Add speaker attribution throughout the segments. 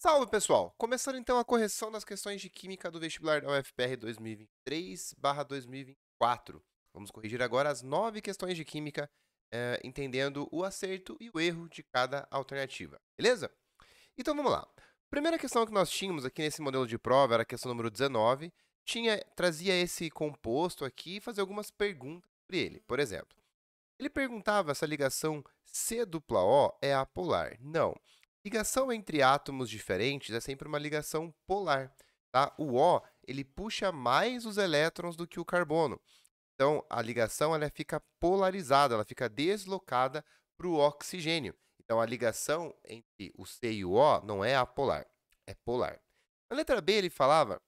Speaker 1: Salve, pessoal! Começando então a correção das questões de química do vestibular da UFPR 2023/2024. Vamos corrigir agora as nove questões de química, eh, entendendo o acerto e o erro de cada alternativa, beleza? Então vamos lá. Primeira questão que nós tínhamos aqui nesse modelo de prova era a questão número 19. Tinha, trazia esse composto aqui e fazia algumas perguntas sobre ele. Por exemplo, ele perguntava se a ligação C dupla O é apolar. Não. Não. Ligação entre átomos diferentes é sempre uma ligação polar. Tá? O O ele puxa mais os elétrons do que o carbono. Então, a ligação ela fica polarizada, ela fica deslocada para o oxigênio. Então, a ligação entre o C e o O não é apolar, é polar. Na letra B, ele falava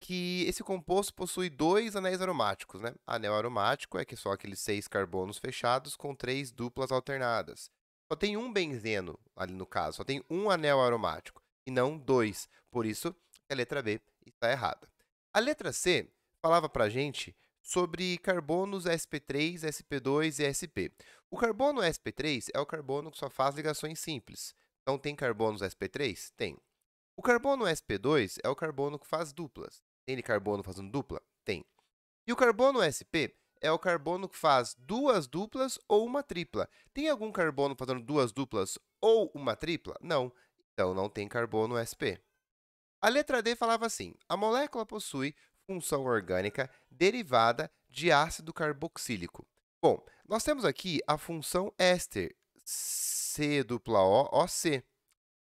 Speaker 1: que esse composto possui dois anéis aromáticos. Né? Anel aromático é que são aqueles seis carbonos fechados com três duplas alternadas. Só tem um benzeno ali no caso, só tem um anel aromático e não dois. Por isso, a letra B está errada. A letra C falava para gente sobre carbonos sp3, sp2 e sp. O carbono sp3 é o carbono que só faz ligações simples. Então tem carbonos sp3? Tem. O carbono sp2 é o carbono que faz duplas. Tem carbono fazendo dupla? Tem. E o carbono sp é o carbono que faz duas duplas ou uma tripla. Tem algum carbono fazendo duas duplas ou uma tripla? Não. Então não tem carbono sp. A letra D falava assim: a molécula possui função orgânica derivada de ácido carboxílico. Bom, nós temos aqui a função éster, C dupla O, OC.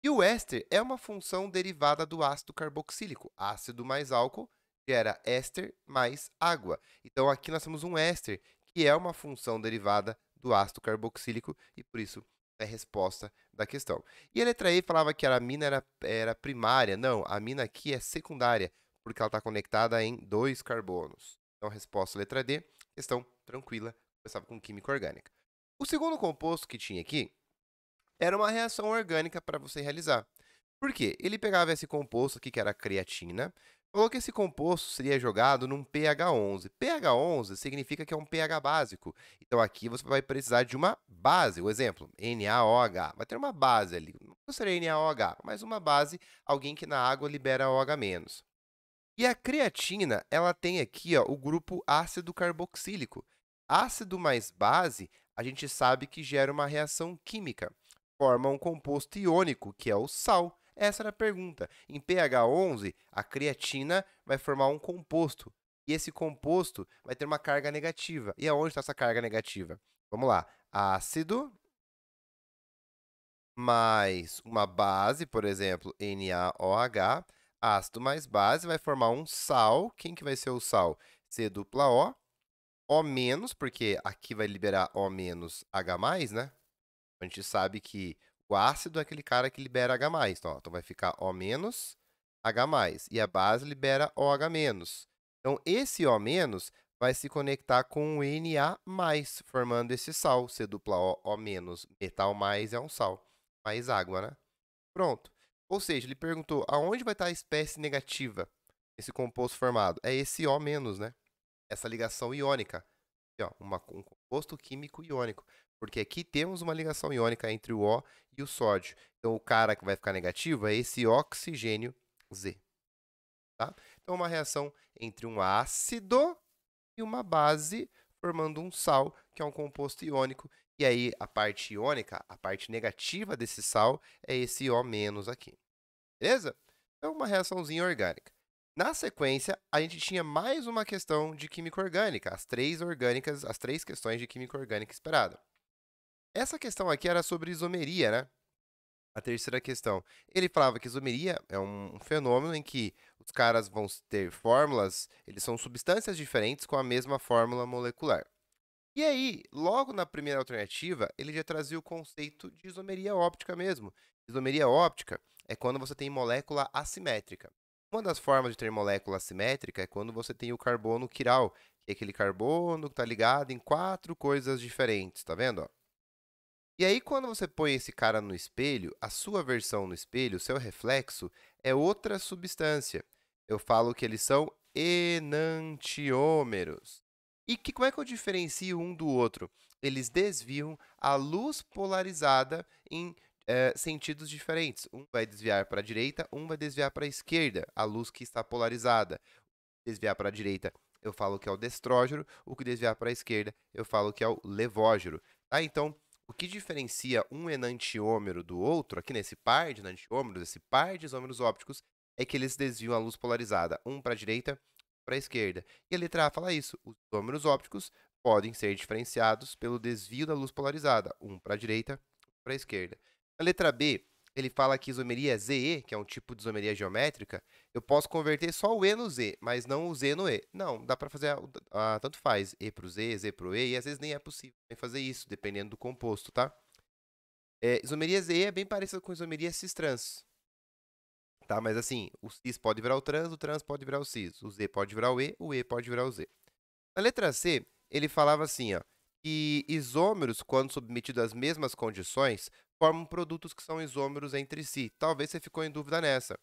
Speaker 1: E o éster é uma função derivada do ácido carboxílico, ácido mais álcool, gera era éster mais água. Então aqui nós temos um éster, que é uma função derivada do ácido carboxílico, e por isso é a resposta da questão. E a letra E falava que a amina era, era primária. Não, a amina aqui é secundária, porque ela está conectada em dois carbonos. Então, a resposta letra D, questão tranquila, começava com química orgânica. O segundo composto que tinha aqui era uma reação orgânica para você realizar. Por quê? Ele pegava esse composto aqui, que era a creatina, Falou que esse composto seria jogado num pH 11. pH 11 significa que é um pH básico. Então aqui você vai precisar de uma base. O exemplo, NaOH. Vai ter uma base ali. Não seria NaOH, mas uma base, alguém que na água libera OH-. E a creatina, ela tem aqui ó, o grupo ácido carboxílico. Ácido mais base, a gente sabe que gera uma reação química. Forma um composto iônico, que é o sal. Essa era a pergunta. Em pH 11, a creatina vai formar um composto. E esse composto vai ter uma carga negativa. E aonde está essa carga negativa? Vamos lá. Ácido mais uma base, por exemplo, NaOH. Ácido mais base vai formar um sal. Quem que vai ser o sal? C dupla O. O menos, porque aqui vai liberar O menos H+, né? A gente sabe que o ácido é aquele cara que libera H+. Então, ó, então vai ficar O-, H+. E a base libera OH-. Então, esse O- vai se conectar com o Na+, formando esse sal. C dupla O, O-, metal mais é um sal. Mais água, né? Pronto. Ou seja, ele perguntou aonde vai estar a espécie negativa esse composto formado. É esse O-, né? Essa ligação iônica. Aqui, ó, uma, um composto químico iônico. Porque aqui temos uma ligação iônica entre o O e o sódio. Então, o cara que vai ficar negativo é esse oxigênio Z. Tá? Então, é uma reação entre um ácido e uma base, formando um sal, que é um composto iônico. E aí, a parte iônica, a parte negativa desse sal, é esse O- aqui. Beleza? Então, uma reaçãozinha orgânica. Na sequência, a gente tinha mais uma questão de química orgânica, as três orgânicas, as três questões de química orgânica esperada. Essa questão aqui era sobre isomeria, né? A terceira questão. Ele falava que isomeria é um fenômeno em que os caras vão ter fórmulas, eles são substâncias diferentes com a mesma fórmula molecular. E aí, logo na primeira alternativa, ele já trazia o conceito de isomeria óptica mesmo. Isomeria óptica é quando você tem molécula assimétrica. Uma das formas de ter molécula assimétrica é quando você tem o carbono quiral, que é aquele carbono que está ligado em quatro coisas diferentes, tá vendo? E aí, quando você põe esse cara no espelho, a sua versão no espelho, o seu reflexo, é outra substância. Eu falo que eles são enantiômeros. E que, como é que eu diferencio um do outro? Eles desviam a luz polarizada em é, sentidos diferentes. Um vai desviar para a direita, um vai desviar para a esquerda, a luz que está polarizada. Desviar para a direita, eu falo que é o destrógero. o que desviar para a esquerda, eu falo que é o levógero Tá? Então, o que diferencia um enantiômero do outro, aqui nesse par de enantiômeros, esse par de isômeros ópticos, é que eles desviam a luz polarizada, um para a direita, para a esquerda. E a letra A fala isso, os isômeros ópticos podem ser diferenciados pelo desvio da luz polarizada, um para a direita, para a esquerda. A letra B ele fala que isomeria é ZE, que é um tipo de isomeria geométrica, eu posso converter só o E no Z, mas não o Z no E. Não, dá para fazer, a, a, tanto faz, E para o Z, Z para o E, e às vezes nem é possível fazer isso, dependendo do composto, tá? É, isomeria ZE é bem parecida com isomeria cis-trans, tá? Mas assim, o cis pode virar o trans, o trans pode virar o cis, o Z pode virar o E, o E pode virar o Z. Na letra C, ele falava assim, ó, que isômeros, quando submetidos às mesmas condições, formam produtos que são isômeros entre si. Talvez você ficou em dúvida nessa.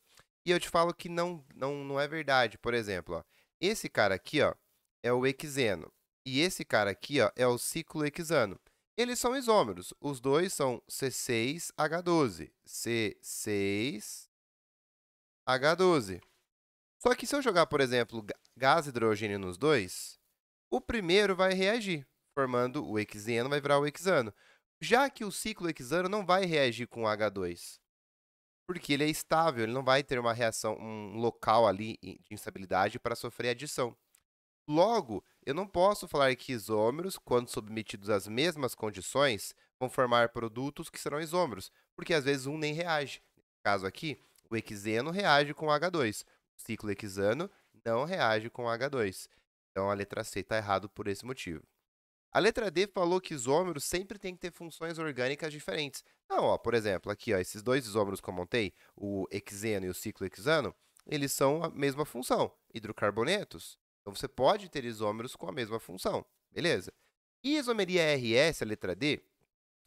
Speaker 1: E eu te falo que não, não, não é verdade. Por exemplo, ó, esse cara aqui ó, é o hexeno e esse cara aqui ó, é o ciclo hexano. Eles são isômeros. Os dois são C6H12. C6H12. Só que se eu jogar, por exemplo, gás hidrogênio nos dois, o primeiro vai reagir formando o hexeno, vai virar o hexano. Já que o ciclo hexano não vai reagir com H2, porque ele é estável, ele não vai ter uma reação, um local ali de instabilidade para sofrer adição. Logo, eu não posso falar que isômeros, quando submetidos às mesmas condições, vão formar produtos que serão isômeros, porque às vezes um nem reage. No caso aqui, o hexeno reage com H2, o ciclo hexano não reage com H2. Então a letra C está errado por esse motivo. A letra D falou que isômeros sempre tem que ter funções orgânicas diferentes. Não, ó, por exemplo, aqui, ó, esses dois isômeros que eu montei, o hexeno e o ciclohexano, eles são a mesma função, hidrocarbonetos. Então você pode ter isômeros com a mesma função, beleza? E isomeria RS, a letra D,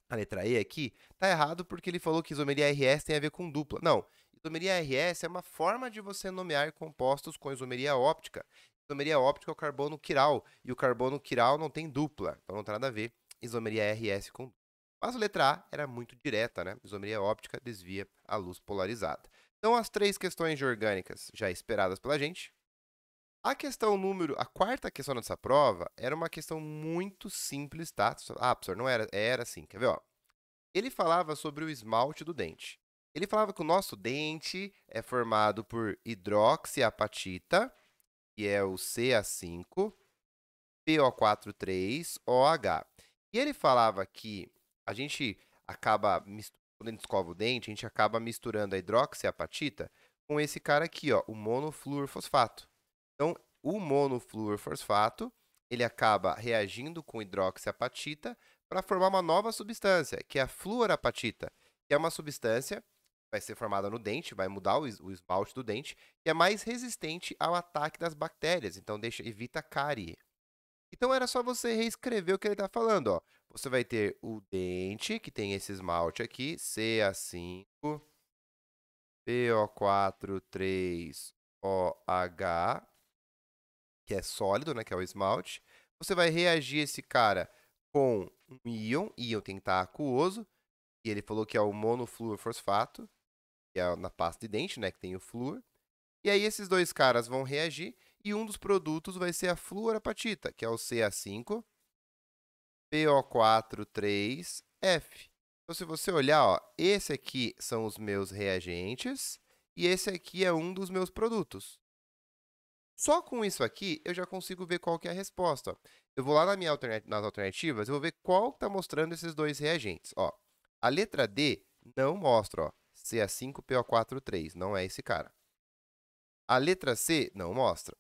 Speaker 1: a letra E aqui, tá errado porque ele falou que isomeria RS tem a ver com dupla. Não, isomeria RS é uma forma de você nomear compostos com isomeria óptica. Isomeria óptica é o carbono quiral, e o carbono quiral não tem dupla, então não tem nada a ver isomeria RS com Mas a letra A era muito direta, né? Isomeria óptica desvia a luz polarizada. Então, as três questões de orgânicas já esperadas pela gente. A questão número. A quarta questão dessa prova era uma questão muito simples, tá? Ah, professor, não era. Era assim, quer ver, ó. Ele falava sobre o esmalte do dente. Ele falava que o nosso dente é formado por hidroxiapatita que é o CA5, PO43, OH. E ele falava que a gente acaba, quando a gente escova o dente, a gente acaba misturando a hidroxiapatita com esse cara aqui, ó, o monofluorfosfato. Então, o monofluorfosfato, ele acaba reagindo com hidroxiapatita para formar uma nova substância, que é a fluorapatita, que é uma substância vai ser formada no dente, vai mudar o, esmalte do dente, e é mais resistente ao ataque das bactérias, então deixa, evita cárie. Então era só você reescrever o que ele está falando. Ó. Você vai ter o dente, que tem esse esmalte aqui, CA5, PO43OH, que é sólido, né, que é o esmalte. Você vai reagir esse cara com um íon, íon tem que estar tá aquoso, e ele falou que é o monofluorfosfato que é na pasta de dente, né, que tem o flúor. E aí esses dois caras vão reagir e um dos produtos vai ser a fluorapatita, que é o CA5 PO43F. Então se você olhar, ó, esse aqui são os meus reagentes e esse aqui é um dos meus produtos. Só com isso aqui, eu já consigo ver qual que é a resposta. Eu vou lá na minha alternat nas alternativas, eu vou ver qual está mostrando esses dois reagentes. Ó, a letra D não mostra. Ó. CA5PO43. É é não é esse cara. A letra C não mostra.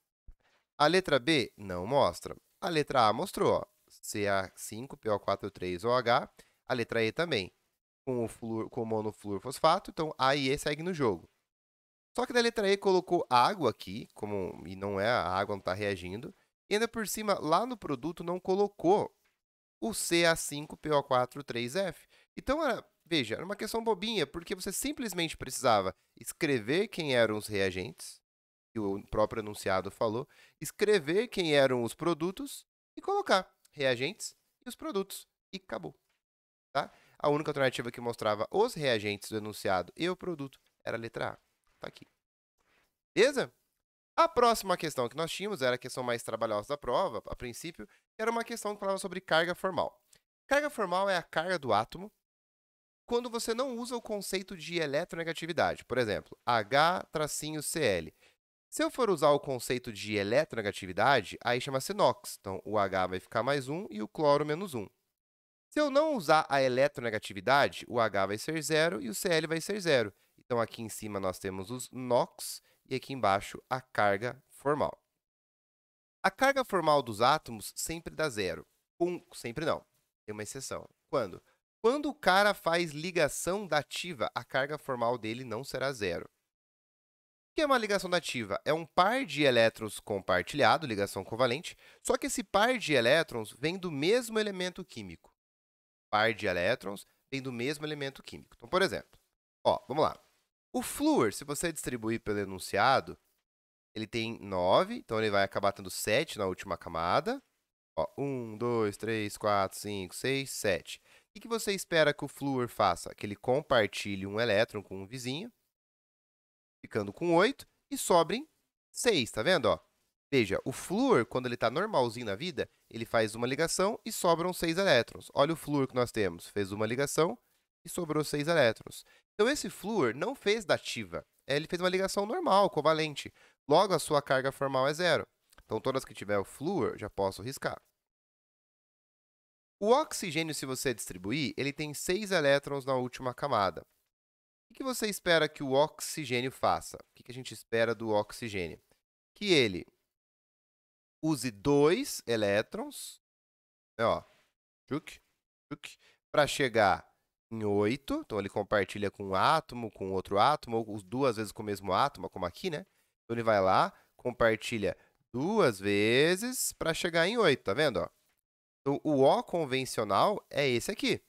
Speaker 1: A letra B não mostra. A letra A mostrou, CA5PO43OH. É a letra E também. Com o, flúor, com o monofluorfosfato, então A e E segue no jogo. Só que da letra E colocou água aqui, como e não é, a água não está reagindo. E ainda por cima, lá no produto não colocou o CA5PO43F. Então era Veja, era uma questão bobinha, porque você simplesmente precisava escrever quem eram os reagentes, que o próprio enunciado falou, escrever quem eram os produtos e colocar reagentes e os produtos. E acabou. Tá? A única alternativa que mostrava os reagentes do enunciado e o produto era a letra A. Tá aqui. Beleza? A próxima questão que nós tínhamos era a questão mais trabalhosa da prova, a princípio, era uma questão que falava sobre carga formal. Carga formal é a carga do átomo quando você não usa o conceito de eletronegatividade. Por exemplo, H-CL. Se eu for usar o conceito de eletronegatividade, aí chama-se NOx. Então, o H vai ficar mais 1 e o cloro menos 1. Se eu não usar a eletronegatividade, o H vai ser zero e o Cl vai ser zero. Então, aqui em cima nós temos os NOx e aqui embaixo a carga formal. A carga formal dos átomos sempre dá zero. Um, sempre não. Tem uma exceção. Quando? Quando o cara faz ligação dativa, a carga formal dele não será zero. O que é uma ligação dativa? É um par de elétrons compartilhado, ligação covalente, só que esse par de elétrons vem do mesmo elemento químico. Par de elétrons vem do mesmo elemento químico. Então, por exemplo, ó, vamos lá. O flúor, se você distribuir pelo enunciado, ele tem 9, então ele vai acabar tendo 7 na última camada. 1, 2, 3, 4, 5, 6, 7. O que, você espera que o flúor faça? Que ele compartilhe um elétron com um vizinho, ficando com 8, e sobrem 6, está vendo? Ó? Veja, o flúor, quando ele está normalzinho na vida, ele faz uma ligação e sobram 6 elétrons. Olha o flúor que nós temos, fez uma ligação e sobrou 6 elétrons. Então, esse flúor não fez dativa, é, ele fez uma ligação normal, covalente. Logo, a sua carga formal é zero. Então, todas que tiver o flúor, já posso riscar. O oxigênio, se você distribuir, ele tem 6 elétrons na última camada. O que você espera que o oxigênio faça? O que a gente espera do oxigênio? Que ele use dois elétrons né, ó, para chegar em 8. Então, ele compartilha com um átomo, com outro átomo, ou duas vezes com o mesmo átomo, como aqui, né? Então, ele vai lá, compartilha duas vezes para chegar em 8, tá vendo? Ó? Então, o O convencional é esse aqui.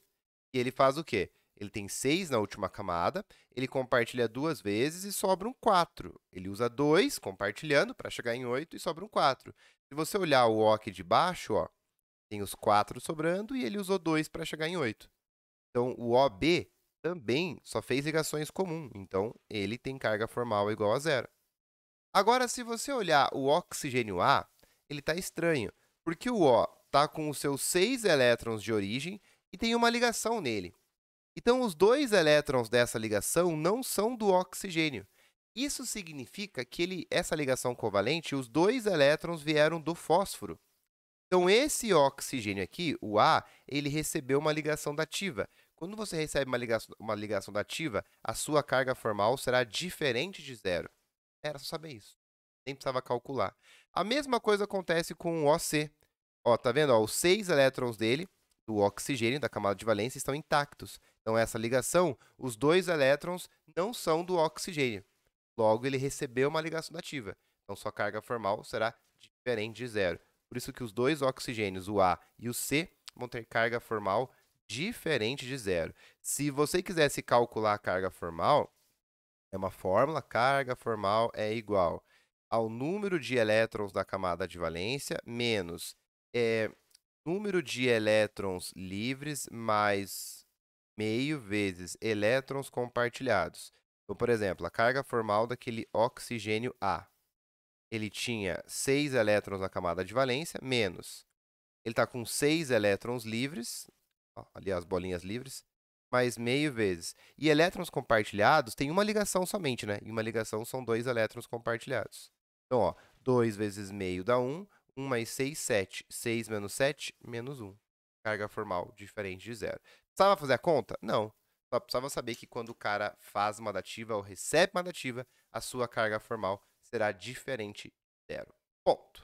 Speaker 1: E ele faz o quê? Ele tem 6 na última camada, ele compartilha duas vezes e sobra um 4. Ele usa 2 compartilhando para chegar em 8 e sobra um 4. Se você olhar o O aqui de baixo, ó, tem os 4 sobrando e ele usou 2 para chegar em 8. Então, o OB também só fez ligações comum, então ele tem carga formal igual a zero. Agora, se você olhar o oxigênio A, ele está estranho, porque o O está com os seus seis elétrons de origem e tem uma ligação nele. Então, os dois elétrons dessa ligação não são do oxigênio. Isso significa que ele, essa ligação covalente, os dois elétrons vieram do fósforo. Então, esse oxigênio aqui, o A, ele recebeu uma ligação dativa. Quando você recebe uma ligação, uma ligação dativa, a sua carga formal será diferente de zero. Era só saber isso. Nem precisava calcular. A mesma coisa acontece com o OC. Ó, tá vendo? Ó, os seis elétrons dele, do oxigênio, da camada de valência, estão intactos. Então, essa ligação, os dois elétrons não são do oxigênio. Logo, ele recebeu uma ligação nativa. Então, sua carga formal será diferente de zero. Por isso que os dois oxigênios, o A e o C, vão ter carga formal diferente de zero. Se você quisesse calcular a carga formal, é uma fórmula, carga formal é igual ao número de elétrons da camada de valência menos é número de elétrons livres mais meio vezes elétrons compartilhados. Então, por exemplo, a carga formal daquele oxigênio A. Ele tinha 6 elétrons na camada de valência, menos. Ele está com 6 elétrons livres, ó, ali as bolinhas livres, mais meio vezes. E elétrons compartilhados tem uma ligação somente, né? E uma ligação são dois elétrons compartilhados. Então, ó, 2 vezes meio dá 1, um, 1 mais 6, 7. 6 menos 7, menos 1. Carga formal diferente de zero. Precisava fazer a conta? Não. Só precisava saber que quando o cara faz uma dativa ou recebe uma dativa, a sua carga formal será diferente de zero. Ponto.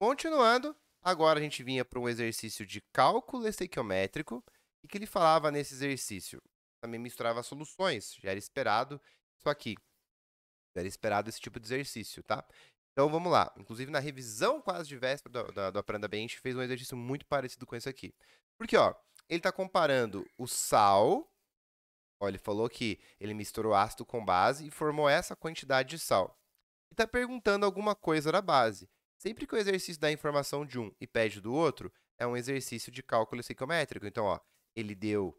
Speaker 1: Continuando, agora a gente vinha para um exercício de cálculo estequiométrico. O que ele falava nesse exercício? Também misturava soluções, já era esperado isso aqui. Já era esperado esse tipo de exercício, tá? Então vamos lá. Inclusive na revisão quase de véspera do, do, do Aprenda Bem, a gente fez um exercício muito parecido com esse aqui. Porque, ó, ele está comparando o sal. Ó, ele falou que ele misturou ácido com base e formou essa quantidade de sal. E está perguntando alguma coisa da base. Sempre que o exercício dá informação de um e pede do outro, é um exercício de cálculo psicométrico. Então, ó, ele deu.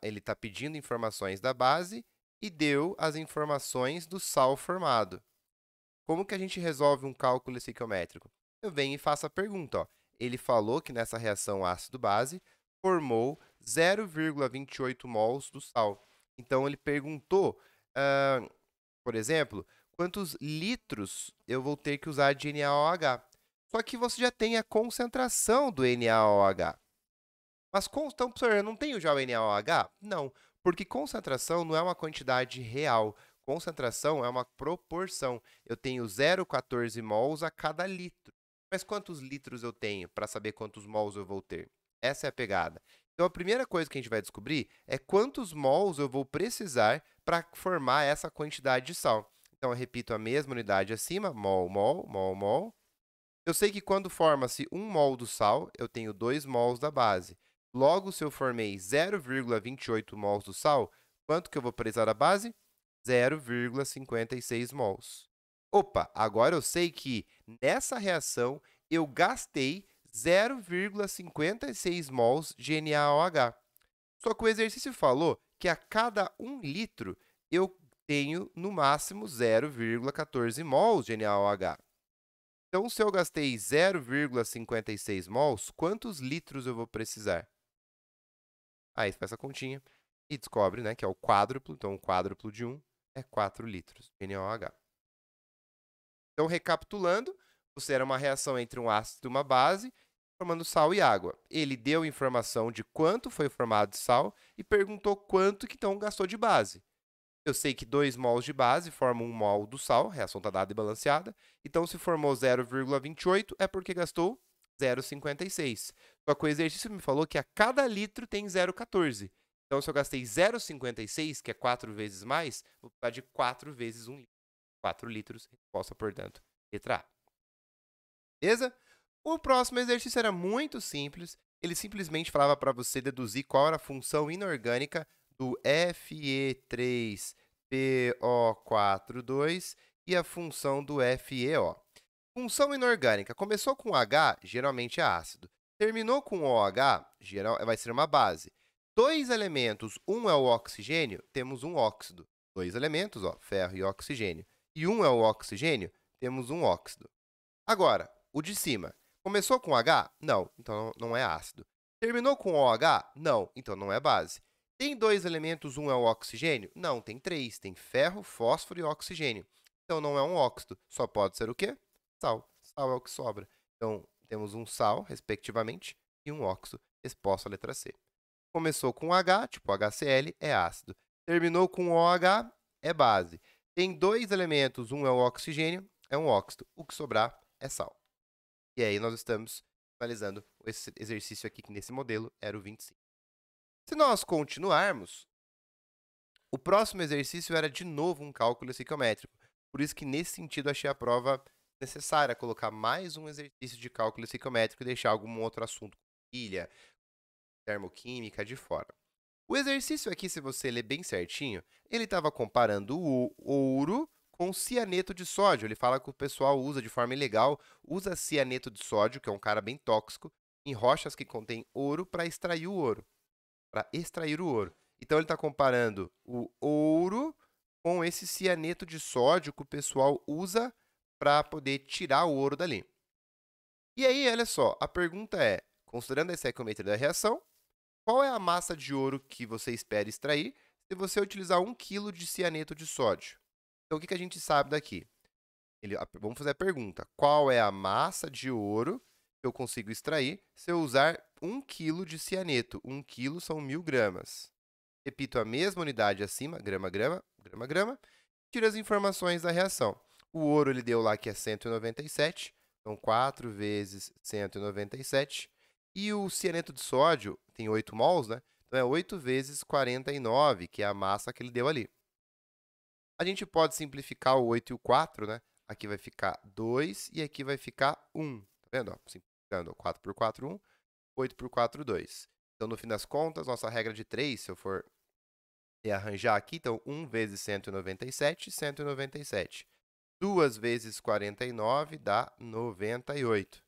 Speaker 1: ele está pedindo informações da base e deu as informações do sal formado. Como que a gente resolve um cálculo estequiométrico? Eu venho e faço a pergunta. Ó. Ele falou que nessa reação ácido-base formou 0,28 mols do sal. Então ele perguntou, uh, por exemplo, quantos litros eu vou ter que usar de NaOH. Só que você já tem a concentração do NaOH. Mas, então, professor, eu não tenho já o NaOH? Não, porque concentração não é uma quantidade real. Concentração é uma proporção. Eu tenho 0,14 mols a cada litro. Mas quantos litros eu tenho para saber quantos mols eu vou ter? Essa é a pegada. Então a primeira coisa que a gente vai descobrir é quantos mols eu vou precisar para formar essa quantidade de sal. Então eu repito a mesma unidade acima, mol, mol, mol, mol. Eu sei que quando forma-se 1 mol do sal, eu tenho 2 mols da base. Logo, se eu formei 0,28 mols do sal, quanto que eu vou precisar da base? 0,56 mols. Opa, agora eu sei que nessa reação eu gastei 0,56 mols de NaOH. Só que o exercício falou que a cada 1 litro eu tenho no máximo 0,14 mols de NaOH. Então, se eu gastei 0,56 mols, quantos litros eu vou precisar? Aí você faz essa continha e descobre né, que é o quádruplo, então o quádruplo de 1 é 4 litros NOH. Então, recapitulando, você era uma reação entre um ácido e uma base, formando sal e água. Ele deu informação de quanto foi formado sal e perguntou quanto que então gastou de base. Eu sei que 2 mols de base formam 1 um mol do sal, reação está dada e balanceada. Então, se formou 0,28, é porque gastou 0,56. Só que o exercício me falou que a cada litro tem 0,14. Então, se eu gastei 0,56, que é 4 vezes mais, vou precisar de 4 vezes 1 litro. 4 litros, resposta, portanto, letra A. Beleza? O próximo exercício era muito simples. Ele simplesmente falava para você deduzir qual era a função inorgânica do Fe3PO42 e a função do FeO. Função inorgânica. Começou com H, geralmente é ácido. Terminou com OH, geral, vai ser uma base dois elementos, um é o oxigênio, temos um óxido. Dois elementos, ó, ferro e oxigênio. E um é o oxigênio, temos um óxido. Agora, o de cima. Começou com H? Não, então não é ácido. Terminou com OH? Não, então não é base. Tem dois elementos, um é o oxigênio? Não, tem três. Tem ferro, fósforo e oxigênio. Então não é um óxido. Só pode ser o quê? Sal. Sal é o que sobra. Então temos um sal, respectivamente, e um óxido. Resposta letra C. Começou com H, tipo HCl, é ácido. Terminou com OH, é base. Tem dois elementos, um é o oxigênio, é um óxido. O que sobrar é sal. E aí nós estamos finalizando esse exercício aqui, que nesse modelo era o 25. Se nós continuarmos, o próximo exercício era de novo um cálculo psicométrico. Por isso que, nesse sentido, achei a prova necessária colocar mais um exercício de cálculo psicométrico e deixar algum outro assunto, ilha, termoquímica de fora. O exercício aqui, se você ler bem certinho, ele estava comparando o ouro com cianeto de sódio. Ele fala que o pessoal usa de forma ilegal, usa cianeto de sódio, que é um cara bem tóxico, em rochas que contém ouro para extrair o ouro. Para extrair o ouro. Então ele está comparando o ouro com esse cianeto de sódio que o pessoal usa para poder tirar o ouro dali. E aí, olha só, a pergunta é: considerando esse ecometria da reação, qual é a massa de ouro que você espera extrair se você utilizar 1 kg de cianeto de sódio? Então, o que, que a gente sabe daqui? Ele, vamos fazer a pergunta. Qual é a massa de ouro que eu consigo extrair se eu usar 1 kg de cianeto? 1 kg são 1.000 gramas. Repito a mesma unidade acima, grama, grama, grama, grama. Tira as informações da reação. O ouro ele deu lá que é 197, então 4 vezes 197 e o cianeto de sódio tem 8 mols, né? Então é 8 vezes 49, que é a massa que ele deu ali. A gente pode simplificar o 8 e o 4, né? Aqui vai ficar 2 e aqui vai ficar 1. Tá vendo? simplificando, 4 por 4, 1. 8 por 4, 2. Então, no fim das contas, nossa regra de 3, se eu for arranjar aqui, então 1 vezes 197, 197. 2 vezes 49 dá 98.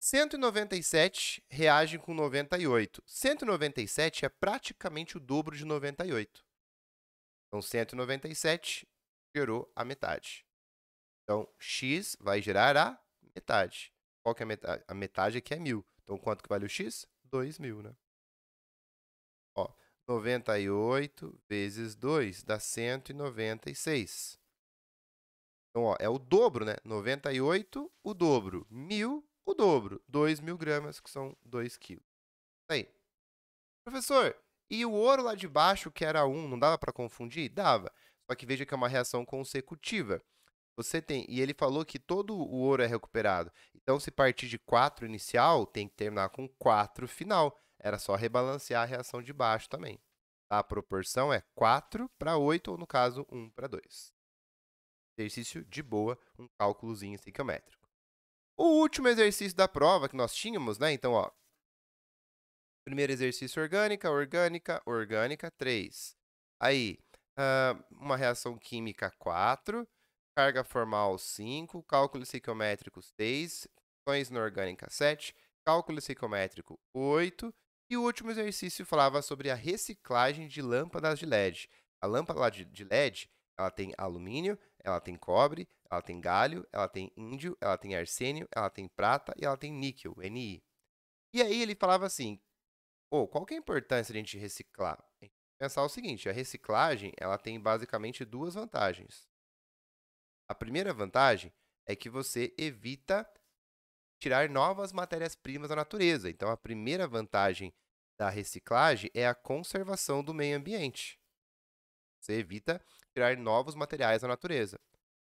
Speaker 1: 197 reagem com 98. 197 é praticamente o dobro de 98. Então, 197 gerou a metade. Então, x vai gerar a metade. Qual que é a metade? A metade aqui é 1.000. Então, quanto que vale o x? 2.000, né? Ó, 98 vezes 2 dá 196. Então, ó, é o dobro, né? 98, o dobro. 1.000 o dobro, 2 mil gramas, que são 2 quilos. Aí. Professor, e o ouro lá de baixo, que era 1, um, não dava para confundir? Dava. Só que veja que é uma reação consecutiva. Você tem, e ele falou que todo o ouro é recuperado. Então, se partir de 4 inicial, tem que terminar com 4 final. Era só rebalancear a reação de baixo também. A proporção é 4 para 8, ou no caso, 1 para 2. Exercício de boa, um cálculozinho psicométrico. O último exercício da prova que nós tínhamos, né? Então, ó. Primeiro exercício orgânica, orgânica, orgânica, 3. Aí, uh, uma reação química 4, carga formal 5, cálculo psicométrico 6, funções inorgânicas 7, cálculo psicométrico 8, e o último exercício falava sobre a reciclagem de lâmpadas de LED. A lâmpada de LED ela tem alumínio, ela tem cobre, ela tem galho, ela tem índio, ela tem arsênio, ela tem prata e ela tem níquel, Ni. E aí ele falava assim, pô, qual que é a importância de a gente reciclar? pensar o seguinte, a reciclagem, ela tem basicamente duas vantagens. A primeira vantagem é que você evita tirar novas matérias-primas da natureza. Então, a primeira vantagem da reciclagem é a conservação do meio ambiente. Você evita criar novos materiais na natureza.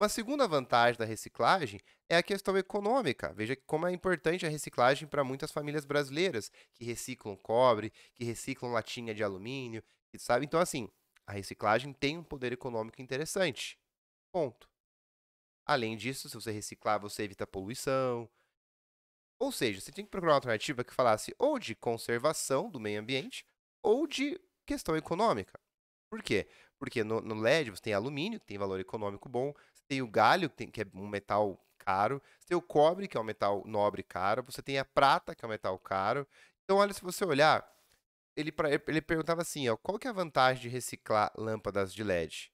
Speaker 1: Uma segunda vantagem da reciclagem é a questão econômica. Veja como é importante a reciclagem para muitas famílias brasileiras que reciclam cobre, que reciclam latinha de alumínio, sabe? Então, assim, a reciclagem tem um poder econômico interessante. Ponto. Além disso, se você reciclar, você evita poluição. Ou seja, você tem que procurar uma alternativa que falasse ou de conservação do meio ambiente ou de questão econômica. Por quê? Porque no, no LED você tem alumínio, que tem valor econômico bom, você tem o galho, que, tem, que é um metal caro, você tem o cobre, que é um metal nobre caro, você tem a prata, que é um metal caro. Então, olha, se você olhar, ele, ele perguntava assim, ó, qual que é a vantagem de reciclar lâmpadas de LED?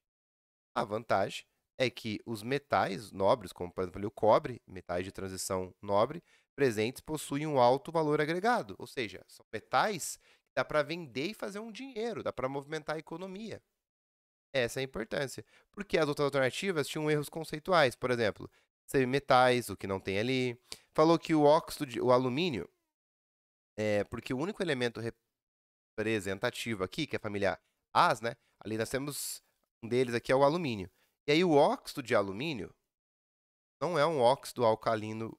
Speaker 1: A vantagem é que os metais nobres, como por exemplo o cobre, metais de transição nobre, presentes possuem um alto valor agregado, ou seja, são metais que dá para vender e fazer um dinheiro, dá para movimentar a economia. Essa é a importância. Porque as outras alternativas tinham erros conceituais, por exemplo, teve metais, o que não tem ali. Falou que o óxido, de, o alumínio, é porque o único elemento representativo aqui, que é a família As, né? Ali nós temos um deles aqui é o alumínio. E aí o óxido de alumínio não é um óxido alcalino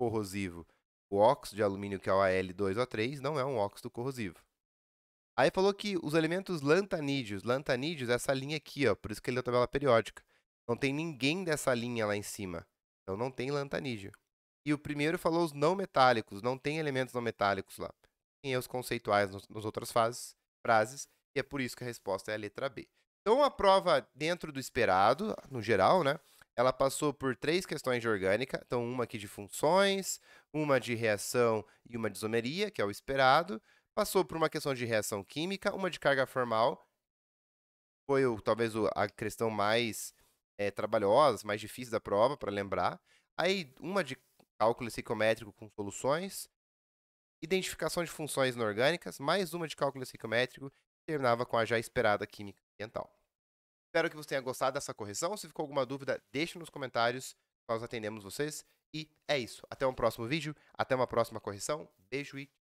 Speaker 1: corrosivo. O óxido de alumínio, que é o Al2O3, não é um óxido corrosivo. Aí falou que os elementos lantanídeos, lantanídeos é essa linha aqui, ó, por isso que ele a tabela periódica. Não tem ninguém dessa linha lá em cima. Então não tem lantanídeo. E o primeiro falou os não metálicos, não tem elementos não metálicos lá. Tem os conceituais nos, nas outras fases, frases, e é por isso que a resposta é a letra B. Então a prova dentro do esperado, no geral, né? Ela passou por três questões de orgânica, então uma aqui de funções, uma de reação e uma de isomeria, que é o esperado. Passou por uma questão de reação química, uma de carga formal. Foi o, talvez a questão mais é, trabalhosa, mais difícil da prova, para lembrar. Aí, uma de cálculo psicométrico com soluções. Identificação de funções inorgânicas, mais uma de cálculo psicométrico, terminava com a já esperada química ambiental. Espero que você tenha gostado dessa correção. Se ficou alguma dúvida, deixe nos comentários. Nós atendemos vocês. E é isso. Até um próximo vídeo, até uma próxima correção. Beijo e